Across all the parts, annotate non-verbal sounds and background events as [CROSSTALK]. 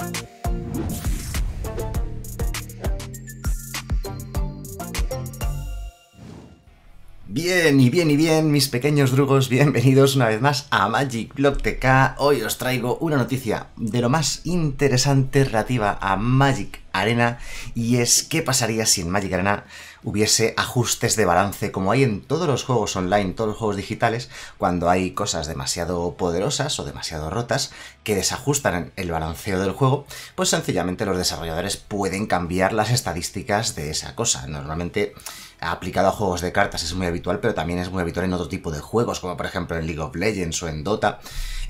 Thank you. Bien, y bien, y bien, mis pequeños drugos, bienvenidos una vez más a Magic Block Hoy os traigo una noticia de lo más interesante relativa a Magic Arena y es qué pasaría si en Magic Arena hubiese ajustes de balance como hay en todos los juegos online, todos los juegos digitales, cuando hay cosas demasiado poderosas o demasiado rotas que desajustan el balanceo del juego, pues sencillamente los desarrolladores pueden cambiar las estadísticas de esa cosa. Normalmente aplicado a juegos de cartas es muy habitual, pero también es muy habitual en otro tipo de juegos, como por ejemplo en League of Legends o en Dota.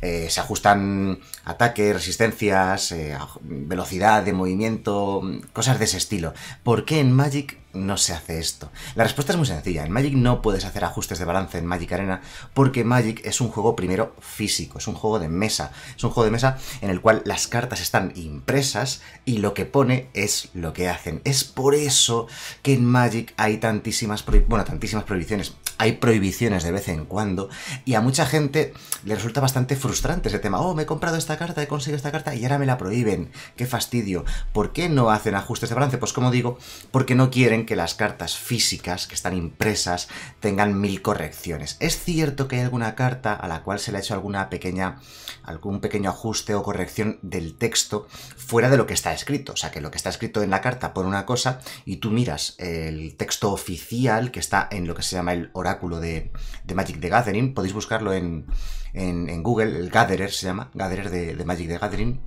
Eh, se ajustan ataques, resistencias, eh, velocidad de movimiento, cosas de ese estilo. ¿Por qué en Magic no se hace esto? La respuesta es muy sencilla. En Magic no puedes hacer ajustes de balance en Magic Arena porque Magic es un juego primero físico, es un juego de mesa. Es un juego de mesa en el cual las cartas están impresas y lo que pone es lo que hacen. Es por eso que en Magic hay tantísimas, bueno, tantísimas prohibiciones. Hay prohibiciones de vez en cuando y a mucha gente le resulta bastante frustrante ese tema. Oh, me he comprado esta carta, he conseguido esta carta y ahora me la prohíben. Qué fastidio. ¿Por qué no hacen ajustes de balance? Pues como digo, porque no quieren que las cartas físicas que están impresas tengan mil correcciones. Es cierto que hay alguna carta a la cual se le ha hecho alguna pequeña, algún pequeño ajuste o corrección del texto fuera de lo que está escrito. O sea, que lo que está escrito en la carta por una cosa y tú miras el texto oficial que está en lo que se llama el oráculo de, de Magic the Gathering. Podéis buscarlo en, Google, el Gatherer se llama, Gatherer de, de Magic the Gathering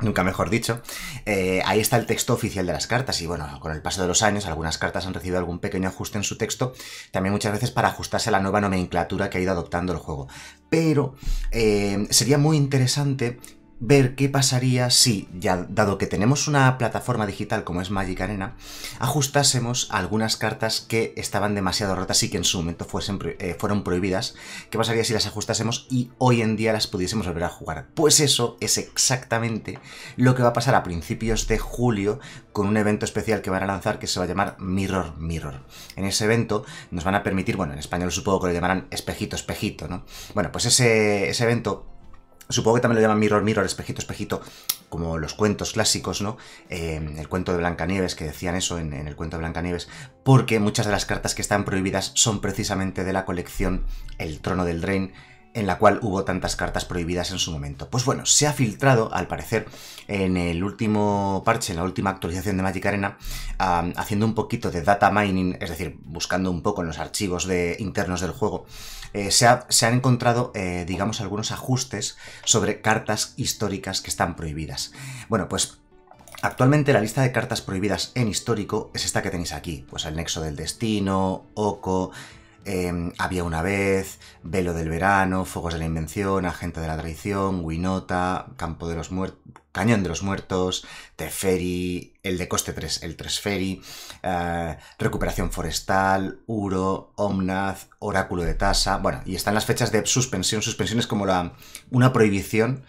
nunca mejor dicho, eh, ahí está el texto oficial de las cartas y bueno, con el paso de los años algunas cartas han recibido algún pequeño ajuste en su texto, también muchas veces para ajustarse a la nueva nomenclatura que ha ido adoptando el juego. Pero eh, sería muy interesante ver qué pasaría si, ya dado que tenemos una plataforma digital como es Magic Arena, ajustásemos algunas cartas que estaban demasiado rotas y que en su momento eh, fueron prohibidas, qué pasaría si las ajustásemos y hoy en día las pudiésemos volver a jugar. Pues eso es exactamente lo que va a pasar a principios de julio con un evento especial que van a lanzar que se va a llamar Mirror Mirror. En ese evento nos van a permitir, bueno, en español supongo que lo llamarán espejito espejito, ¿no? Bueno, pues ese, ese evento Supongo que también lo llaman mirror, mirror, espejito, espejito, como los cuentos clásicos, ¿no? Eh, el cuento de Blancanieves, que decían eso en, el cuento de Blancanieves, porque muchas de las cartas que están prohibidas son precisamente de la colección El Trono del Drain, en la cual hubo tantas cartas prohibidas en su momento. Pues bueno, se ha filtrado, al parecer, en el último parche, en la última actualización de Magic Arena, haciendo un poquito de data mining, es decir, buscando un poco en los archivos de, internos del juego, eh, se, han encontrado, eh, digamos, algunos ajustes sobre cartas históricas que están prohibidas. Bueno, pues Actualmente la lista de cartas prohibidas en histórico es esta que tenéis aquí, pues el Nexo del Destino, Oco, em, Había una vez, Velo del Verano, Fuegos de la Invención, Agente de la Traición, Winota, Campo de los Cañón de los Muertos, Teferi, el de coste 3, el 3 eh, Recuperación Forestal, Uro, Omnath, Oráculo de Tasa. Bueno, y están las fechas de suspensión. Suspensión es como la, una prohibición,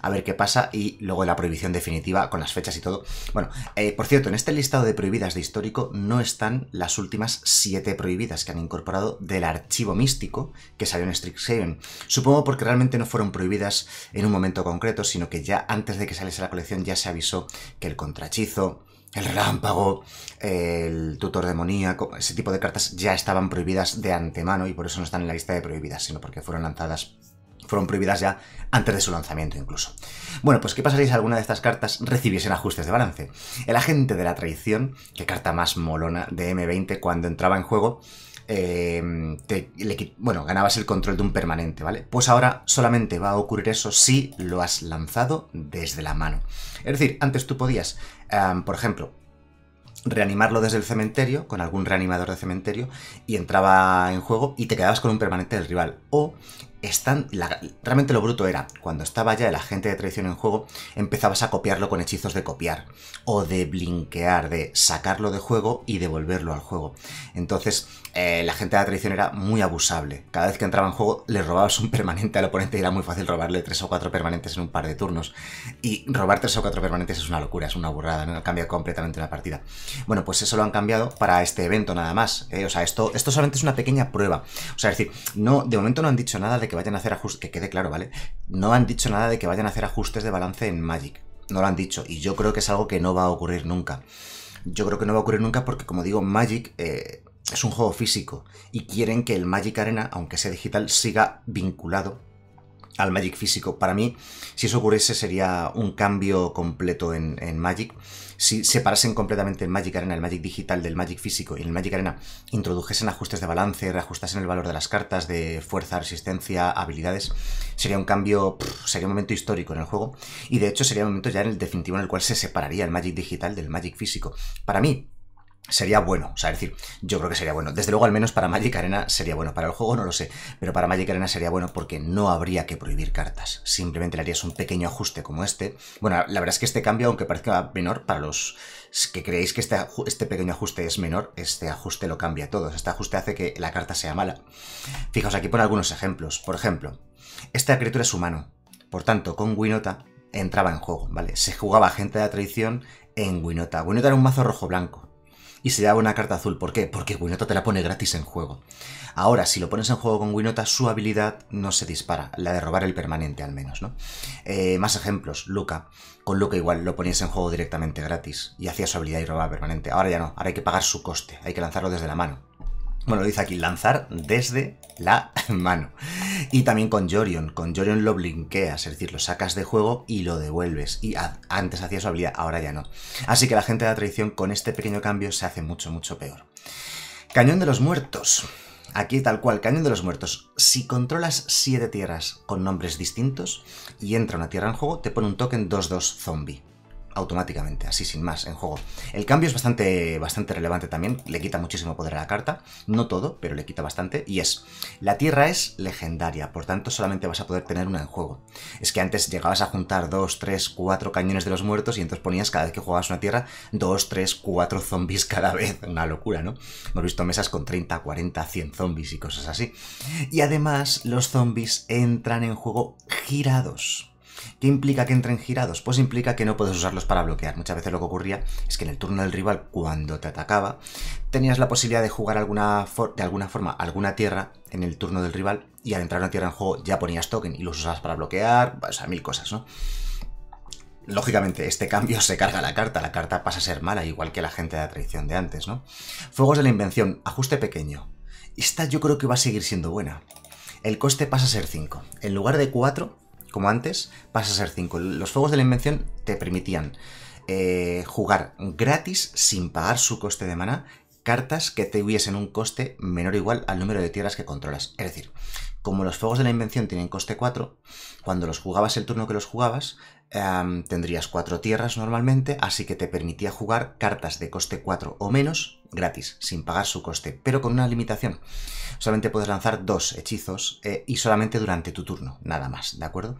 a ver qué pasa, y luego la prohibición definitiva con las fechas y todo. Bueno, eh, por cierto, en este listado de prohibidas de histórico no están las últimas 7 prohibidas que han incorporado del archivo místico que salió en Strixhaven. Supongo porque realmente no fueron prohibidas en un momento concreto, sino que ya antes de que saliese la colección ya se avisó que el Contrachizo, el relámpago, el tutor demoníaco, ese tipo de cartas ya estaban prohibidas de antemano y por eso no están en la lista de prohibidas, sino porque fueron lanzadas fueron prohibidas ya antes de su lanzamiento incluso. Bueno, pues ¿qué pasaría si alguna de estas cartas recibiesen ajustes de balance? El agente de la traición, que carta más molona de M20 cuando entraba en juego, eh, bueno, ganabas el control de un permanente, ¿vale? Pues ahora solamente va a ocurrir eso si lo has lanzado desde la mano. Es decir, antes tú podías, em, por ejemplo, reanimarlo desde el cementerio, con algún reanimador de cementerio, y entraba en juego y te quedabas con un permanente del rival. O están, realmente lo bruto era, cuando estaba ya el agente de traición en juego, empezabas a copiarlo con hechizos de copiar, o de blinquear, de sacarlo de juego y devolverlo al juego. Entonces, eh, la gente de la traición era muy abusable. Cada vez que entraba en juego, le robabas un permanente al oponente y era muy fácil robarle tres o cuatro permanentes en un par de turnos. Y robar tres o cuatro permanentes es una locura, es una burrada, ¿no? Cambia completamente la partida. Bueno, pues eso lo han cambiado para este evento nada más. ¿eh? O sea, esto, esto solamente es una pequeña prueba. O sea, es decir, no, de momento no han dicho nada de que vayan a hacer ajustes, que quede claro, ¿vale? No han dicho nada de que vayan a hacer ajustes de balance en Magic. No lo han dicho. Y yo creo que es algo que no va a ocurrir nunca. Yo creo que no va a ocurrir nunca porque, como digo, Magic eh, es un juego físico. Y quieren que el Magic Arena, aunque sea digital, siga vinculado al Magic físico. Para mí, si eso ocurriese, sería un cambio completo en, Magic. Si separasen completamente el Magic Arena, el Magic digital del Magic físico y en el Magic Arena introdujesen ajustes de balance, reajustasen el valor de las cartas, de fuerza, resistencia, habilidades, sería un cambio, sería un momento histórico en el juego. Y de hecho, sería un momento ya en el definitivo en el cual se separaría el Magic digital del Magic físico. Para mí, sería bueno. O sea, decir, yo creo que sería bueno. Desde luego, al menos para Magic Arena sería bueno. Para el juego no lo sé, pero para Magic Arena sería bueno porque no habría que prohibir cartas. Simplemente le harías un pequeño ajuste como este. Bueno, la verdad es que este cambio, aunque parezca menor, para los que creéis que este, este pequeño ajuste es menor, este ajuste lo cambia todo. Este ajuste hace que la carta sea mala. Fijaos, aquí por algunos ejemplos. Por ejemplo, esta criatura es humano. Por tanto, con Winota entraba en juego, ¿vale? Se jugaba gente de la traición en Winota. Winota era un mazo rojo-blanco y se lleva una carta azul. ¿Por qué? Porque Winota te la pone gratis en juego. Ahora, si lo pones en juego con Winota, su habilidad no se dispara, la de robar el permanente al menos, ¿no? Eh, más ejemplos, Luca. Con Luca igual lo ponías en juego directamente gratis y hacía su habilidad y robaba permanente. Ahora ya no, ahora hay que pagar su coste, hay que lanzarlo desde la mano. Bueno, lo dice aquí, lanzar desde la [LAUGHS] mano. Y también con Jorion. Con Jorion lo blinqueas, es decir, lo sacas de juego y lo devuelves. Y antes hacía su habilidad, ahora ya no. Así que la gente de la traición con este pequeño cambio se hace mucho, mucho peor. Cañón de los muertos. Aquí tal cual, Cañón de los Muertos. Si controlas 7 tierras con nombres distintos y entra una tierra en juego, te pone un token 2-2 zombie automáticamente, así sin más, en juego. El cambio es bastante, bastante relevante también, le quita muchísimo poder a la carta, no todo, pero le quita bastante, y es, la tierra es legendaria, por tanto solamente vas a poder tener una en juego. Es que antes llegabas a juntar 2, 3, 4 cañones de los muertos y entonces ponías cada vez que jugabas una tierra 2, 3, 4 zombies cada [LAUGHS] vez, una locura, ¿no? Hemos visto mesas con 30, 40, 100 zombies y cosas así. Y además los zombies entran en juego girados. ¿Qué implica que entren girados? Pues implica que no puedes usarlos para bloquear. Muchas veces lo que ocurría es que en el turno del rival, cuando te atacaba, tenías la posibilidad de jugar alguna de alguna forma alguna tierra en el turno del rival y al entrar una tierra en juego ya ponías token y los usabas para bloquear, o sea, mil cosas, ¿no? Lógicamente, este cambio se carga la carta, la carta pasa a ser mala, igual que la gente de la traición de antes, ¿no? Fuegos de la invención, ajuste pequeño. Esta yo creo que va a seguir siendo buena. El coste pasa a ser 5. En lugar de 4, como antes, pasa a ser 5. Los fuegos de la invención te permitían eh, jugar gratis, sin pagar su coste de mana, cartas que te hubiesen un coste menor o igual al número de tierras que controlas. Es decir, como los fuegos de la invención tienen coste 4, cuando los jugabas el turno que los jugabas, em, tendrías 4 tierras normalmente, así que te permitía jugar cartas de coste 4 o menos gratis, sin pagar su coste, pero con una limitación. Solamente puedes lanzar dos hechizos eh, y solamente durante tu turno, nada más, ¿de acuerdo?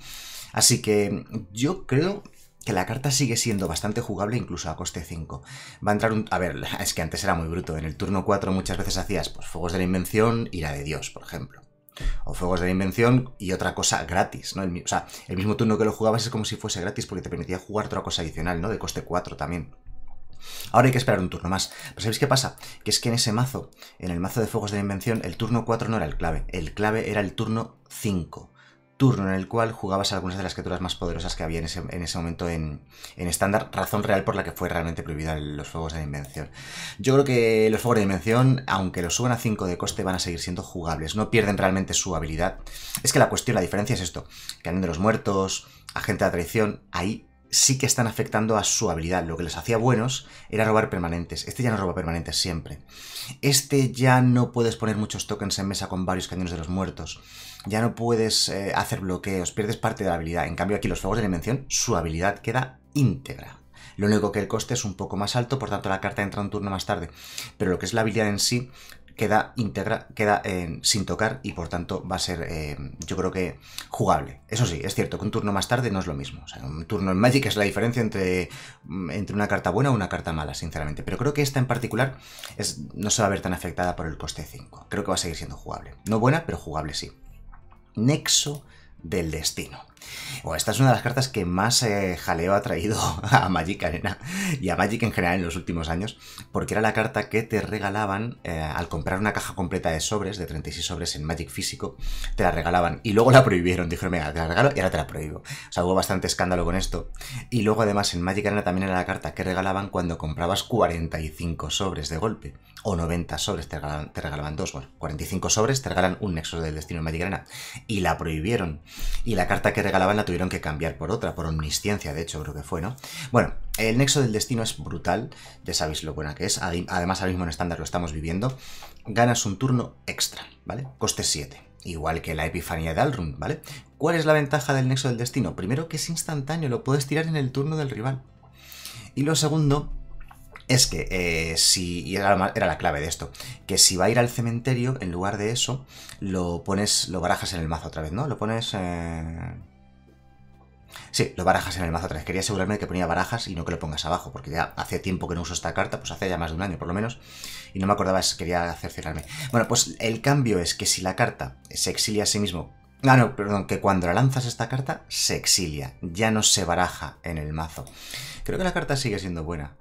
Así que yo creo que la carta sigue siendo bastante jugable incluso a coste 5. Va a entrar un... A ver, [LAUGHS] es que antes era muy bruto. En el turno 4 muchas veces hacías pues, Fuegos de la Invención y la de Dios, por ejemplo o Fuegos de la Invención y otra cosa gratis, ¿no? El, o sea, el mismo turno que lo jugabas es como si fuese gratis porque te permitía jugar otra cosa adicional, ¿no? De coste 4 también. Ahora hay que esperar un turno más. Pero ¿sabéis qué pasa? Que es que en ese mazo, en el mazo de Fuegos de la Invención, el turno 4 no era el clave. El clave era el turno 5 turno en el cual jugabas algunas de las criaturas más poderosas que había en ese, momento en, estándar, razón real por la que fue realmente prohibida los fuegos de invención Yo creo que los fuegos de invención, aunque los suban a 5 de coste, van a seguir siendo jugables, no pierden realmente su habilidad. Es que la cuestión, la diferencia es esto, Cañón de los Muertos, Agente de la Traición, ahí sí que están afectando a su habilidad. Lo que les hacía buenos era robar permanentes. Este ya no roba permanentes siempre. Este ya no puedes poner muchos tokens en mesa con varios cañones de los muertos ya no puedes eh, hacer bloqueos, pierdes parte de la habilidad. En cambio aquí los fuegos de dimensión, su habilidad queda íntegra. Lo único que el coste es un poco más alto, por tanto la carta entra un turno más tarde. Pero lo que es la habilidad en sí queda íntegra, queda eh, sin tocar y por tanto va a ser, eh, yo creo que, jugable. Eso sí, es cierto que un turno más tarde no es lo mismo. un turno en Magic es la diferencia entre, mm, entre una carta buena o una carta mala, sinceramente. Pero creo que esta en particular no se va a ver tan afectada por el coste 5. Creo que va a seguir siendo jugable. No buena, pero jugable sí. Nexo del Destino. esta es una de las cartas que más eh, jaleo ha traído [LAUGHS] a Magic Arena y a Magic en general en los últimos años, porque era la carta que te regalaban eh, al comprar una caja completa de sobres, de 36 sobres en Magic físico, te la regalaban y luego la prohibieron. Dijeron, venga, te la regalo y ahora te la prohíbo. O sea, hubo bastante escándalo con esto. Y luego además en Magic Arena también era la carta que regalaban cuando comprabas 45 sobres de golpe o 90 sobres, te regalaban, dos, bueno, 45 sobres, te regalan un Nexo del Destino en Medigrana. Y la prohibieron. Y la carta que regalaban la tuvieron que cambiar por otra, por omnisciencia, de hecho, creo que fue, ¿no? Bueno, el Nexo del Destino es brutal, ya sabéis lo buena que es, además ahora mismo en estándar lo estamos viviendo. Ganas un turno extra, ¿vale? Coste 7 igual que la Epifanía de Alrun ¿vale? ¿Cuál es la ventaja del Nexo del Destino? Primero, que es instantáneo, lo puedes tirar en el turno del rival. Y lo segundo, es que eh, si, y era la, era la, clave de esto, que si va a ir al cementerio, en lugar de eso, lo pones, lo barajas en el mazo otra vez, ¿no? Lo pones... Eh, sí, lo barajas en el mazo otra vez. Quería asegurarme de que ponía barajas y no que lo pongas abajo, porque ya hace tiempo que no uso esta carta, pues hace ya más de un año por lo menos, y no me acordaba, quería cerciorarme. Bueno, pues el cambio es que si la carta se exilia a sí mismo... Ah, no, perdón, que cuando la lanzas esta carta, se exilia, ya no se baraja en el mazo. Creo que la carta sigue siendo buena.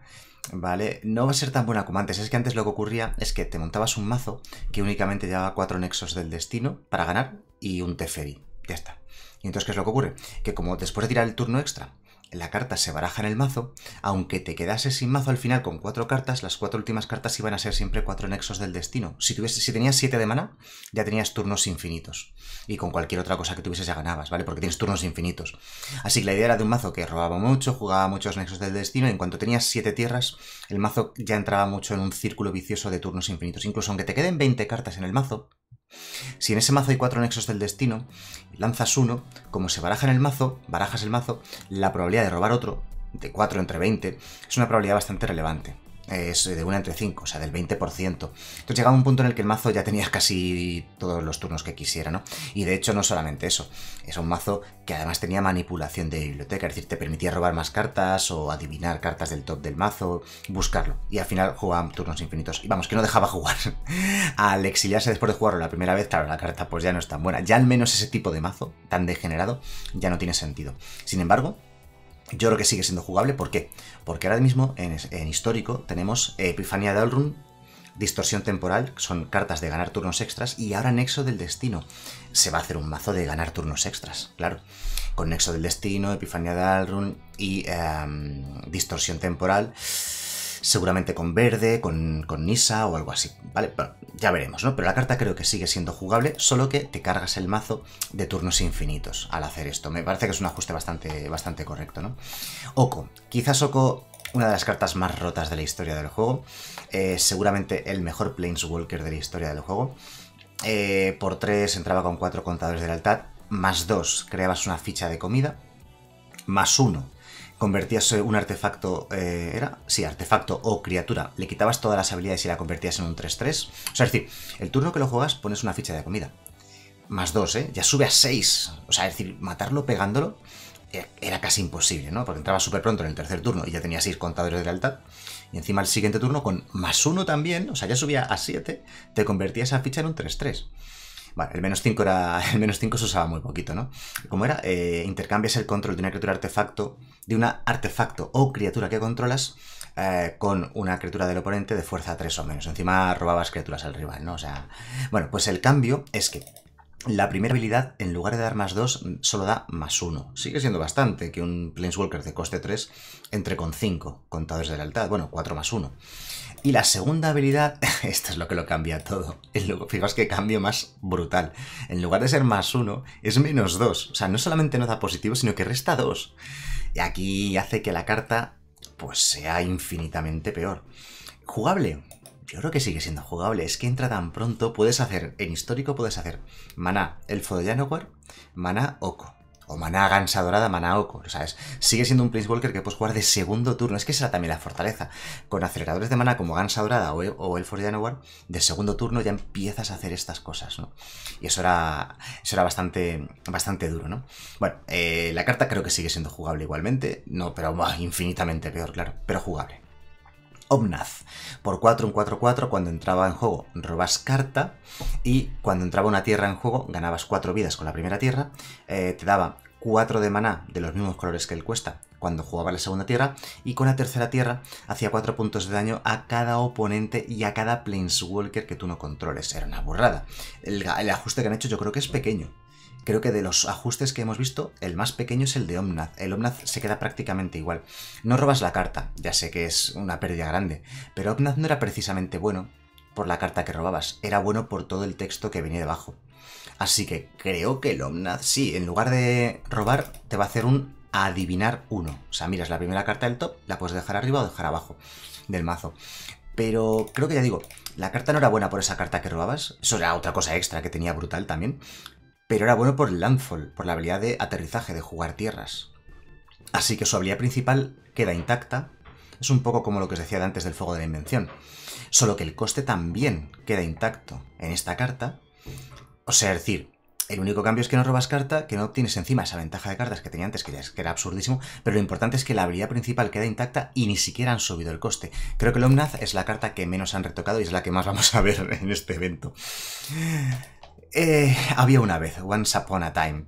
¿vale? No va a ser tan buena como antes. Es que antes lo que ocurría es que te montabas un mazo que únicamente llevaba cuatro nexos del destino para ganar y un Teferi. Ya está. Y entonces, ¿qué es lo que ocurre? Que como después de tirar el turno extra la carta se baraja en el mazo, aunque te quedases sin mazo al final con cuatro cartas, las cuatro últimas cartas iban a ser siempre cuatro nexos del destino. Si, si tenías siete de mana, ya tenías turnos infinitos. Y con cualquier otra cosa que tuvieses ya ganabas, ¿vale? Porque tienes turnos infinitos. Así que la idea era de un mazo que robaba mucho, jugaba muchos nexos del destino, y en cuanto tenías siete tierras, el mazo ya entraba mucho en un círculo vicioso de turnos infinitos. Incluso aunque te queden 20 cartas en el mazo, si en ese mazo hay cuatro nexos del destino, lanzas uno, como se baraja en el mazo, barajas el mazo, la probabilidad de robar otro, de 4 entre 20, es una probabilidad bastante relevante es de una entre 5, o sea, del 20%. Entonces llegaba un punto en el que el mazo ya tenía casi todos los turnos que quisiera, ¿no? Y de hecho no solamente eso, es un mazo que además tenía manipulación de biblioteca, es decir, te permitía robar más cartas o adivinar cartas del top del mazo, buscarlo. Y al final jugaban turnos infinitos. Y vamos, que no dejaba jugar. [LAUGHS] al exiliarse después de jugarlo la primera vez, claro, la carta pues ya no es tan buena. Ya al menos ese tipo de mazo, tan degenerado, ya no tiene sentido. Sin embargo, yo creo que sigue siendo jugable. ¿Por qué? Porque ahora mismo en, histórico tenemos eh, Epifanía de Alrun, Distorsión Temporal, que son cartas de ganar turnos extras, y ahora Nexo del Destino. Se va a hacer un mazo de ganar turnos extras, claro. Con Nexo del Destino, Epifanía de Alrun y em, Distorsión Temporal seguramente con verde, con, con Nisa o algo así, ¿vale? Bueno, ya veremos, ¿no? Pero la carta creo que sigue siendo jugable, solo que te cargas el mazo de turnos infinitos al hacer esto. Me parece que es un ajuste bastante, bastante correcto, ¿no? Oco. Quizás Oco una de las cartas más rotas de la historia del juego. Eh, seguramente el mejor Planeswalker de la historia del juego. Eh, por 3 entraba con 4 contadores de lealtad. Más 2 creabas una ficha de comida. Más 1 convertías un artefacto, eh, ¿era? Sí, artefacto o criatura, le quitabas todas las habilidades y la convertías en un 3-3. O sea, es decir, el turno que lo juegas pones una ficha de comida. Más 2, ¿eh? Ya sube a 6. O sea, es decir, matarlo pegándolo e-, era casi imposible, ¿no? Porque entraba súper pronto en el tercer turno y ya tenía 6 contadores de lealtad. Y encima el siguiente turno con más 1 también, o sea, ya subía a 7, te convertías esa ficha en un 3-3. Bueno, el menos 5 era. [LAUGHS] El menos 5 se usaba muy poquito, ¿no? Como era? Eh, intercambias el control de una criatura artefacto, de una artefacto o criatura que controlas. Eh, con una criatura del oponente de fuerza 3 o menos. Encima robabas criaturas al rival, ¿no? O sea. Bueno, pues el cambio es que la primera habilidad, en lugar de dar más 2, solo da más 1. Sigue siendo bastante que un Planeswalker de coste 3 entre con 5 contadores de lealtad. Bueno, 4 más 1. Y la segunda habilidad, [LAUGHS] esto es lo que lo cambia todo. Fijaos que cambio más brutal. En lugar de ser más uno, es menos dos. O sea, no solamente no da positivo, sino que resta dos. Y aquí hace que la carta pues sea infinitamente peor. Jugable. Yo creo que sigue siendo jugable. Es que entra tan pronto. Puedes hacer, en histórico puedes hacer maná, elfo de Janowar, maná, oco o maná gansa dorada, maná oco, ¿sabes? Sigue siendo un Walker que puedes jugar de segundo turno, es que será también la fortaleza. Con aceleradores de maná como gansa dorada o, o el de de segundo turno ya empiezas a hacer estas cosas, ¿no? Y eso era, eso bastante, bastante duro, ¿no? Bueno, eh, la carta creo que sigue siendo jugable igualmente, no, pero infinitamente peor, claro, pero jugable. Omnath. Por 4 en 4-4, cuando entraba en juego robas carta y cuando entraba una tierra en juego ganabas 4 vidas con la primera tierra, eh, te daba 4 de maná de los mismos colores que él cuesta cuando jugaba la segunda tierra y con la tercera tierra hacía 4 puntos de daño a cada oponente y a cada planeswalker que tú no controles. Era una burrada. el ajuste que han hecho yo creo que es pequeño, creo que de los ajustes que hemos visto, el más pequeño es el de Omnath. El Omnath se queda prácticamente igual. No robas la carta, ya sé que es una pérdida grande, pero Omnath no era precisamente bueno por la carta que robabas, era bueno por todo el texto que venía debajo. Así que creo que el Omnath, sí, en lugar de robar, te va a hacer un adivinar uno. O sea, miras la primera carta del top, la puedes dejar arriba o dejar abajo del mazo. Pero creo que ya digo, la carta no era buena por esa carta que robabas. Eso era otra cosa extra que tenía brutal también pero era bueno por landfall, por la habilidad de aterrizaje, de jugar tierras. Así que su habilidad principal queda intacta, es un poco como lo que os decía antes del fuego de la invención, solo que el coste también queda intacto en esta carta, o sea, es decir, el único cambio es que no robas carta, que no obtienes encima esa ventaja de cartas que tenía antes, que que era absurdísimo, pero lo importante es que la habilidad principal queda intacta y ni siquiera han subido el coste. Creo que el Omnath es la carta que menos han retocado y es la que más vamos a ver [LAUGHS] en este evento. Eh, había una vez, Once Upon a Time.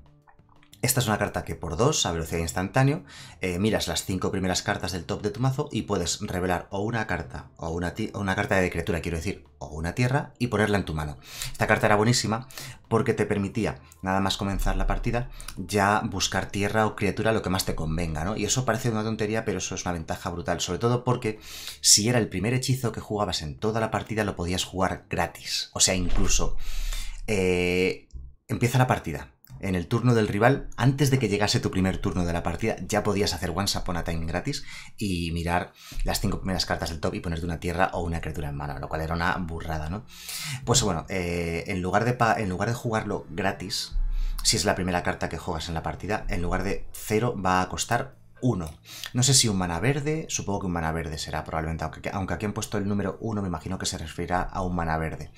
Esta es una carta que por dos a velocidad instantánea, eh, miras las cinco primeras cartas del top de tu mazo y puedes revelar o una carta, o una, o una carta de criatura, quiero decir, o una tierra, y ponerla en tu mano. Esta carta era buenísima porque te permitía, nada más comenzar la partida, ya buscar tierra o criatura lo que más te convenga, ¿no? Y eso parece una tontería, pero eso es una ventaja brutal, sobre todo porque si era el primer hechizo que jugabas en toda la partida, lo podías jugar gratis. O sea, incluso eh, empieza la partida. En el turno del rival, antes de que llegase tu primer turno de la partida, ya podías hacer Once Upon a Time gratis y mirar las cinco primeras cartas del top y ponerte una tierra o una criatura en mano, lo cual era una burrada, ¿no? Pues bueno, eh, en, lugar de en lugar de jugarlo gratis, si es la primera carta que juegas en la partida, en lugar de 0 va a costar 1. No sé si un mana verde, supongo que un mana verde será probablemente, aunque, aunque aquí han puesto el número 1, me imagino que se referirá a un mana verde.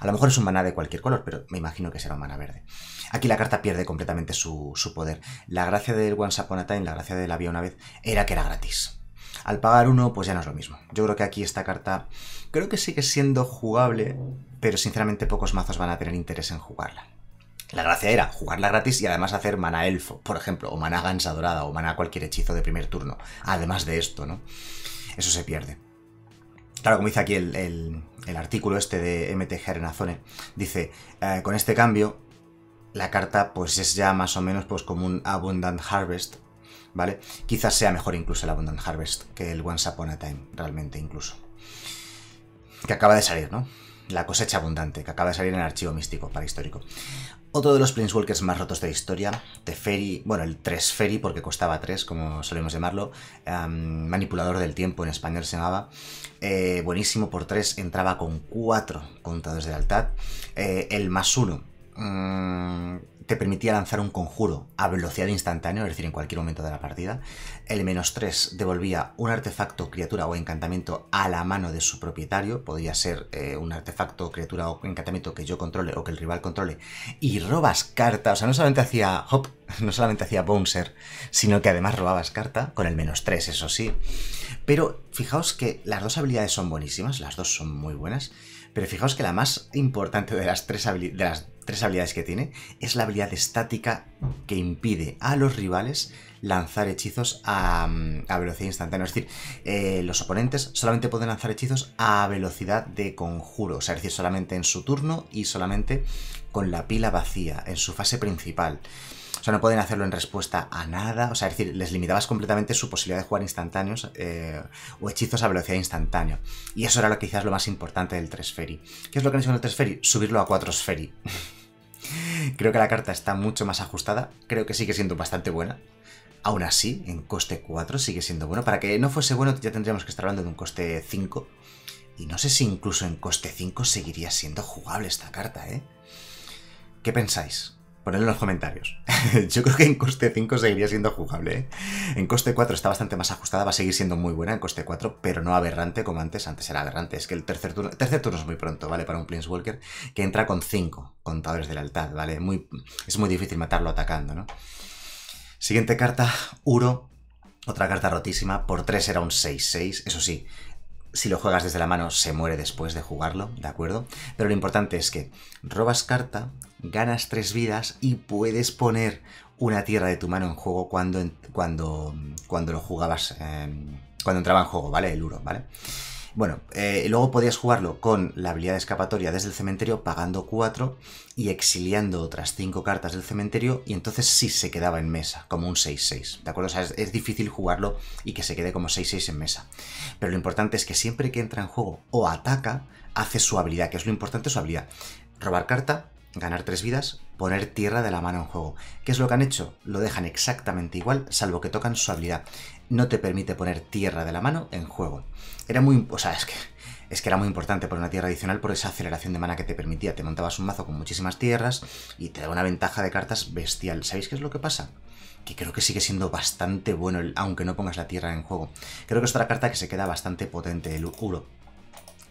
A lo mejor es un mana de cualquier color, pero me imagino que será un mana verde. Aquí la carta pierde completamente su, poder. La gracia del One Upon a la gracia la vía una vez, era que era gratis. Al pagar uno, pues ya no es lo mismo. Yo creo que aquí esta carta creo que sigue siendo jugable, pero sinceramente pocos mazos van a tener interés en jugarla. La gracia era jugarla gratis y además hacer mana elfo, por ejemplo, o mana gansa dorada, o mana cualquier hechizo de primer turno. Además de esto, ¿no? Eso se pierde. Claro, como dice aquí el, artículo este de MTG Renazone, dice, eh, con este cambio, la carta pues es ya más o menos pues como un Abundant Harvest, ¿vale? Quizás sea mejor incluso el Abundant Harvest que el Once Upon a Time, realmente incluso. Que acaba de salir, ¿no? La cosecha abundante, que acaba de salir en el archivo místico para histórico. Otro de los Planeswalkers más rotos de la historia, Ferry, bueno, el 3 Ferry porque costaba 3, como solemos llamarlo, manipulador del tiempo en español se llamaba, eh, buenísimo por 3, entraba con 4 contadores de lealtad, eh, el más 1 Mm, te permitía lanzar un conjuro a velocidad instantánea, es decir, en cualquier momento de la partida. El menos 3 devolvía un artefacto, criatura o encantamiento a la mano de su propietario. Podría ser eh, un artefacto, criatura o encantamiento que yo controle o que el rival controle. Y robas carta. O sea, no solamente hacía hop, [LAUGHS] no solamente hacía bouncer, sino que además robabas carta con el menos 3, eso sí. Pero fijaos que las dos habilidades son buenísimas, las dos son muy buenas. Pero fijaos que la más importante de las tres, habilidades tres habilidades que tiene, es la habilidad estática que impide a los rivales lanzar hechizos a, mm, velocidad instantánea. Es decir, eh, los oponentes solamente pueden lanzar hechizos a velocidad de conjuro, es decir, solamente en su turno y solamente con la pila vacía, en su fase principal. O sea, no pueden hacerlo en respuesta a nada. O sea, es decir, les limitabas completamente su posibilidad de jugar instantáneos eh, o hechizos a velocidad instantánea. Y eso era lo que quizás lo más importante del 3 Ferry. ¿Qué es lo que han hecho en el 3 Ferry? Subirlo a 4 Ferry. [LAUGHS] Creo que la carta está mucho más ajustada. Creo que sigue siendo bastante buena. Aún así, en coste 4 sigue siendo bueno. Para que no fuese bueno, ya tendríamos que estar hablando de un coste 5. Y no sé si incluso en coste 5 seguiría siendo jugable esta carta, ¿eh? ¿Qué pensáis? Ponedlo en los comentarios. [LAUGHS] Yo creo que en coste 5 seguiría siendo jugable. ¿eh? En coste 4 está bastante más ajustada, va a seguir siendo muy buena en coste 4, pero no aberrante como antes. Antes era aberrante. Es que el tercer turno, tercer turno es muy pronto, ¿vale? Para un Walker que entra con 5 contadores de lealtad, ¿vale? es muy difícil matarlo atacando, ¿no? Siguiente carta, Uro. Otra carta rotísima. Por 3 era un 6-6. Eso sí, si lo juegas desde la mano, se muere después de jugarlo, ¿de acuerdo? Pero lo importante es que robas carta, ganas tres vidas y puedes poner una tierra de tu mano en juego cuando, cuando, cuando lo jugabas, eh, cuando entraba en juego, ¿vale? El Uro, ¿vale? vale bueno, eh, luego podías jugarlo con la habilidad de escapatoria desde el cementerio pagando 4 y exiliando otras 5 cartas del cementerio y entonces sí se quedaba en mesa, como un 6-6, ¿de acuerdo? O sea, es, es difícil jugarlo y que se quede como 6-6 en mesa. Pero lo importante es que siempre que entra en juego o ataca, hace su habilidad, que es lo importante, su habilidad. Robar carta, ganar 3 vidas, poner tierra de la mano en juego. ¿Qué es lo que han hecho? Lo dejan exactamente igual, salvo que tocan su habilidad. No te permite poner tierra de la mano en juego. Era muy... O sea, es que, es que era muy importante por una tierra adicional por esa aceleración de mana que te permitía. Te montabas un mazo con muchísimas tierras y te da una ventaja de cartas bestial. ¿Sabéis qué es lo que pasa? que creo que sigue siendo bastante bueno, aunque no pongas la tierra en juego. Creo que es otra carta que se queda bastante potente, el Uro.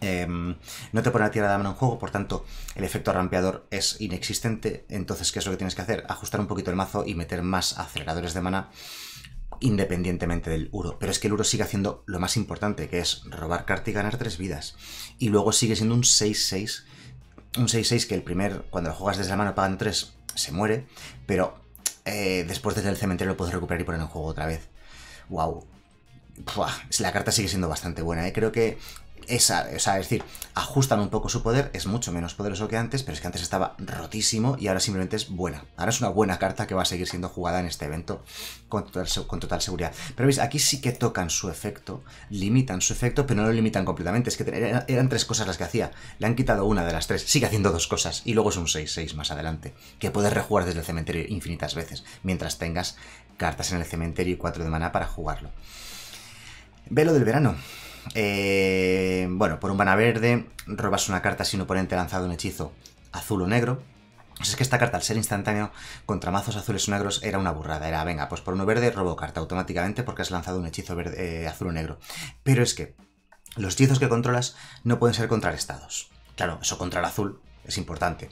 Em, no te pone la tierra de la mano en juego, por tanto, el efecto rampeador es inexistente. Entonces, ¿qué es lo que tienes que hacer? Ajustar un poquito el mazo y meter más aceleradores de mana independientemente del Uro. Pero es que el Uro sigue haciendo lo más importante, que es robar carta y ganar tres vidas. Y luego sigue siendo un 6-6. Un 6-6 que el primer, cuando lo juegas desde la mano pagan 3, se muere. Pero eh, después desde el cementerio lo puedes recuperar y poner en juego otra vez. ¡Wow! la carta sigue siendo bastante buena. ¿eh? Creo que esa, es decir, ajustan un poco su poder, es mucho menos poderoso que antes, pero es que antes estaba rotísimo y ahora simplemente es buena. Ahora es una buena carta que va a seguir siendo jugada en este evento con total, seguridad. Pero veis, aquí sí que tocan su efecto, limitan su efecto, pero no lo limitan completamente. Es que eran, tres cosas las que hacía. Le han quitado una de las tres, sigue haciendo dos cosas y luego es un 6-6 más adelante, que puedes rejugar desde el cementerio infinitas veces, mientras tengas cartas en el cementerio y cuatro de maná para jugarlo. Velo del verano. Eh, bueno, por un Bana verde, robas una carta si un oponente ha lanzado un hechizo azul o negro. Pues es que esta carta, al ser instantáneo, contra mazos azules o negros, era una burrada. Era, venga, pues por uno verde robo carta automáticamente porque has lanzado un hechizo eh, azul o negro. Pero es que los hechizos que controlas no pueden ser contrarrestados. Claro, eso contra el azul es importante.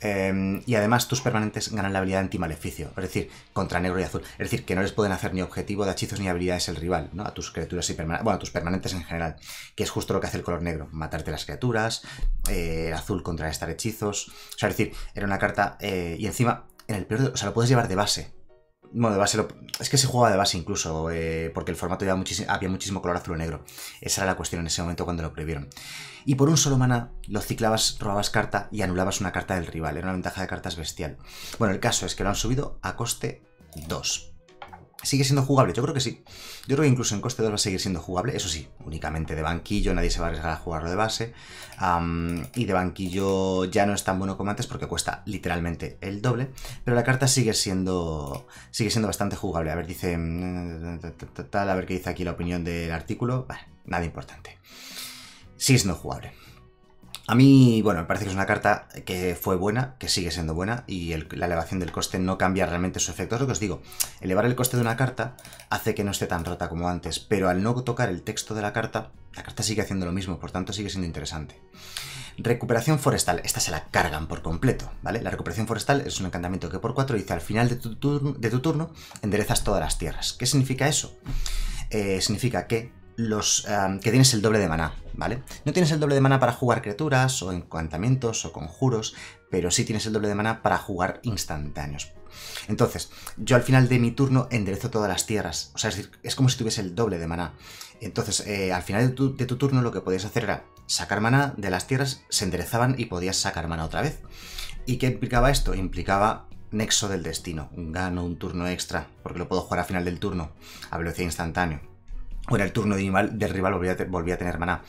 Em, y además tus permanentes ganan la habilidad anti-maleficio es decir, contra negro y azul. Es decir, que no les pueden hacer ni objetivo de hechizos ni habilidades el rival, ¿no? A tus criaturas y permanentes, bueno, a tus permanentes en general, que es justo lo que hace el color negro, matarte las criaturas, eh, el azul estar hechizos. O sea, es decir, era una carta eh, y encima, en el peor, de, o sea, lo puedes llevar de base, bueno, de base, es que se jugaba de base incluso, eh, porque el formato ya había muchísimo color azul y negro. Esa era la cuestión en ese momento cuando lo previeron. Y por un solo mana lo ciclabas, robabas carta y anulabas una carta del rival. Era una ventaja de cartas bestial. Bueno, el caso es que lo han subido a coste 2. ¿Sigue siendo jugable? Yo creo que sí. Yo creo que incluso en coste 2 va a seguir siendo jugable. Eso sí, únicamente de banquillo, nadie se va a arriesgar a jugarlo de base. y de banquillo ya no es tan bueno como antes porque cuesta literalmente el doble. Pero la carta sigue siendo, sigue siendo bastante jugable. A ver, dice... Mm, a ver qué dice aquí la opinión del artículo. Vale, nada importante. Sí es no jugable. A mí, bueno, me parece que es una carta que fue buena, que sigue siendo buena, y la elevación del coste no cambia realmente su efecto. Es lo que os digo, elevar el coste de una carta hace que no esté tan rota como antes, pero al no tocar el texto de la carta, la carta sigue haciendo lo mismo, por tanto sigue siendo interesante. Recuperación forestal, esta se la cargan por completo, ¿vale? La recuperación forestal es un encantamiento que por 4 dice al final de tu, turno, enderezas todas las tierras. ¿Qué significa eso? Eh, significa que los que tienes el doble de maná, ¿vale? No tienes el doble de maná para jugar criaturas o encantamientos o conjuros, pero sí tienes el doble de maná para jugar instantáneos. Entonces, yo al final de mi turno enderezo todas las tierras, o sea, es, como si tuviese el doble de maná. Entonces, eh, al final de tu, turno lo que podías hacer era sacar maná de las tierras, se enderezaban y podías sacar maná otra vez. ¿Y qué implicaba esto? Implicaba nexo del destino, gano un turno extra, porque lo puedo jugar al final del turno, a velocidad instantánea. Bueno, el turno de animal del rival, volvía a, tener maná.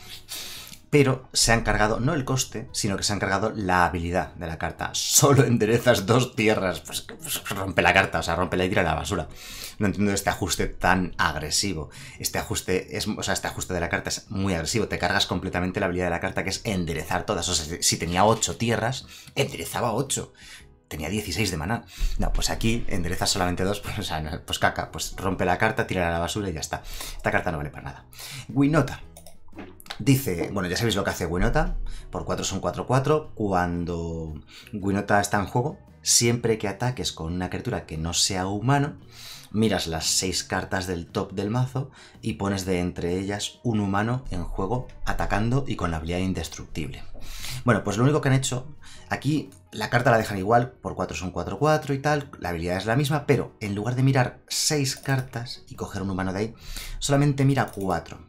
Pero se han cargado no el coste, sino que se han cargado la habilidad de la carta. Solo enderezas dos tierras. Pues, pues, rompe la carta, o sea, rompe la y tira la basura. No entiendo este ajuste tan agresivo. Este ajuste, es, o sea, este ajuste de la carta es muy agresivo. Te cargas completamente la habilidad de la carta, que es enderezar todas. O sea, si tenía ocho tierras, enderezaba ocho tenía 16 de maná. No, pues aquí enderezas solamente dos, [LAUGHS] pues, pues, caca, pues rompe la carta, tira a la basura y ya está. Esta carta no vale para nada. Winota. Dice, bueno, ya sabéis lo que hace Winota, por 4 son 4-4, cuando Winota está en juego, siempre que ataques con una criatura que no sea humano, miras las 6 cartas del top del mazo y pones de entre ellas un humano en juego atacando y con la habilidad indestructible. Bueno, pues lo único que han hecho, aquí la carta la dejan igual, por 4 son 4, 4 y tal, la habilidad es la misma, pero en lugar de mirar 6 cartas y coger un humano de ahí, solamente mira 4.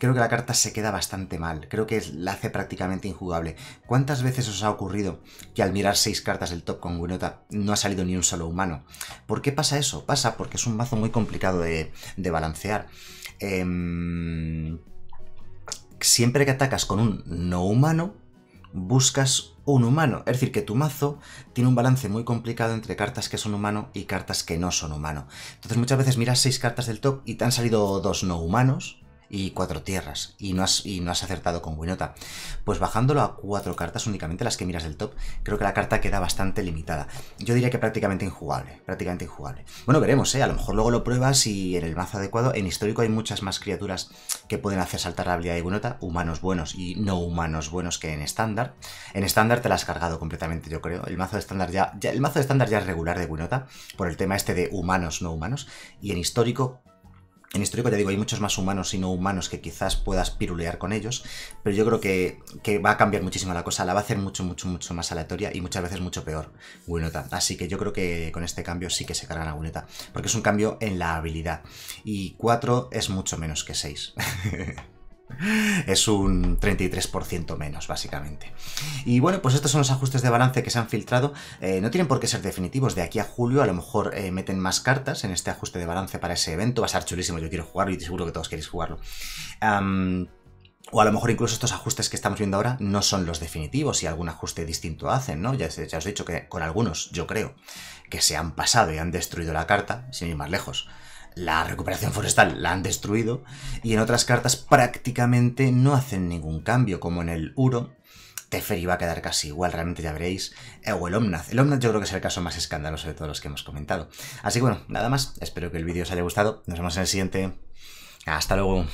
Creo que la carta se queda bastante mal, creo que la hace prácticamente injugable. ¿Cuántas veces os ha ocurrido que al mirar 6 cartas del top con guinota no ha salido ni un solo humano? ¿Por qué pasa eso? Pasa porque es un mazo muy complicado de, balancear. Em, siempre que atacas con un no humano, buscas un humano. Es decir, que tu mazo tiene un balance muy complicado entre cartas que son humano y cartas que no son humano. Entonces muchas veces miras seis cartas del top y te han salido dos no humanos y cuatro tierras y no has, y no has acertado con Winota. Pues bajándolo a cuatro cartas, únicamente las que miras del top, creo que la carta queda bastante limitada. Yo diría que prácticamente injugable, prácticamente injugable. Bueno, veremos, ¿eh? a lo mejor luego lo pruebas y en el mazo adecuado. En histórico hay muchas más criaturas que pueden hacer saltar la habilidad de Winota, humanos buenos y no humanos buenos que en estándar. En estándar te la has cargado completamente, yo creo. El mazo de estándar ya, el mazo de estándar ya es regular de Winota por el tema este de humanos no humanos y en histórico en histórico, te digo, hay muchos más humanos y no humanos que quizás puedas pirulear con ellos, pero yo creo que, que, va a cambiar muchísimo la cosa, la va a hacer mucho, mucho, mucho más aleatoria y muchas veces mucho peor Winota. Así que yo creo que con este cambio sí que se cargan la guleta. porque es un cambio en la habilidad. Y 4 es mucho menos que 6. [LAUGHS] es un 33% menos, básicamente. Y bueno, pues estos son los ajustes de balance que se han filtrado. Eh, no tienen por qué ser definitivos. De aquí a julio a lo mejor eh, meten más cartas en este ajuste de balance para ese evento. Va a ser chulísimo, yo quiero jugarlo y seguro que todos queréis jugarlo. o a lo mejor incluso estos ajustes que estamos viendo ahora no son los definitivos y algún ajuste distinto hacen, ¿no? Ya, ya os he dicho que con algunos yo creo que se han pasado y han destruido la carta, sin ir más lejos la recuperación forestal la han destruido y en otras cartas prácticamente no hacen ningún cambio, como en el Uro. Teferi va a quedar casi igual, realmente ya veréis. Eh, o el Omnath. El Omnath yo creo que es el caso más escandaloso de todos los que hemos comentado. Así que bueno, nada más. Espero que el vídeo os haya gustado. Nos vemos en el siguiente. Hasta luego.